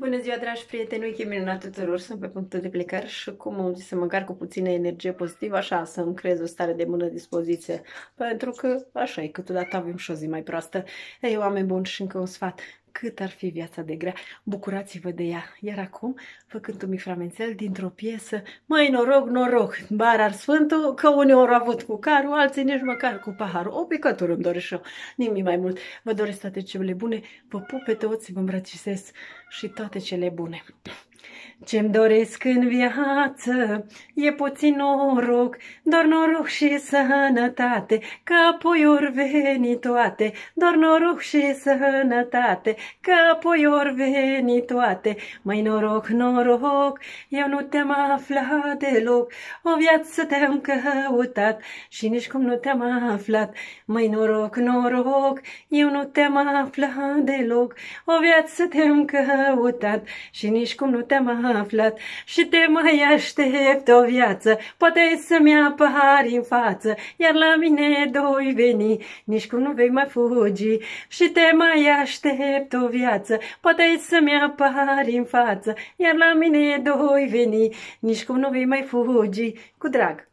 Bună ziua, dragi prieteni! Uite, minunat tuturor! Sunt pe punctul de plecare și cum am zis să măcar cu puțină energie pozitivă, așa, să îmi creez o stare de bună dispoziție. Pentru că așa e, câteodată avem și o zi mai proastă. Ei, oameni buni și încă un sfat. Cât ar fi viața de grea, bucurați-vă de ea. Iar acum, făcând un mic framențel dintr-o piesă, mai noroc, noroc, bar ar sfântul, că uneori au avut cu carul, alții nici măcar cu paharul. O picătură îmi doresc eu, nimic mai mult. Vă doresc toate cele bune, vă pup pe toți, vă îmbrățișez și toate cele bune. Ce-mi doresc în viață e puțin noroc, doar noroc și sănătate, că apoi ori veni toate, doar noroc și sănătate, că apoi ori veni toate. Mai noroc, noroc, eu nu te-am aflat deloc, o viață te-am căutat și nici cum nu te-am aflat. Mai noroc, noroc, eu nu te-am aflat deloc, o viață te-am căutat și nici cum nu te-am aflat și te mai aștept o viață, poate să-mi apar în față, iar la mine doi veni, nici cum nu vei mai fugi și te mai aștept o viață, poate să-mi apar în față, iar la mine doi veni, nici cum nu vei mai fugi, cu drag.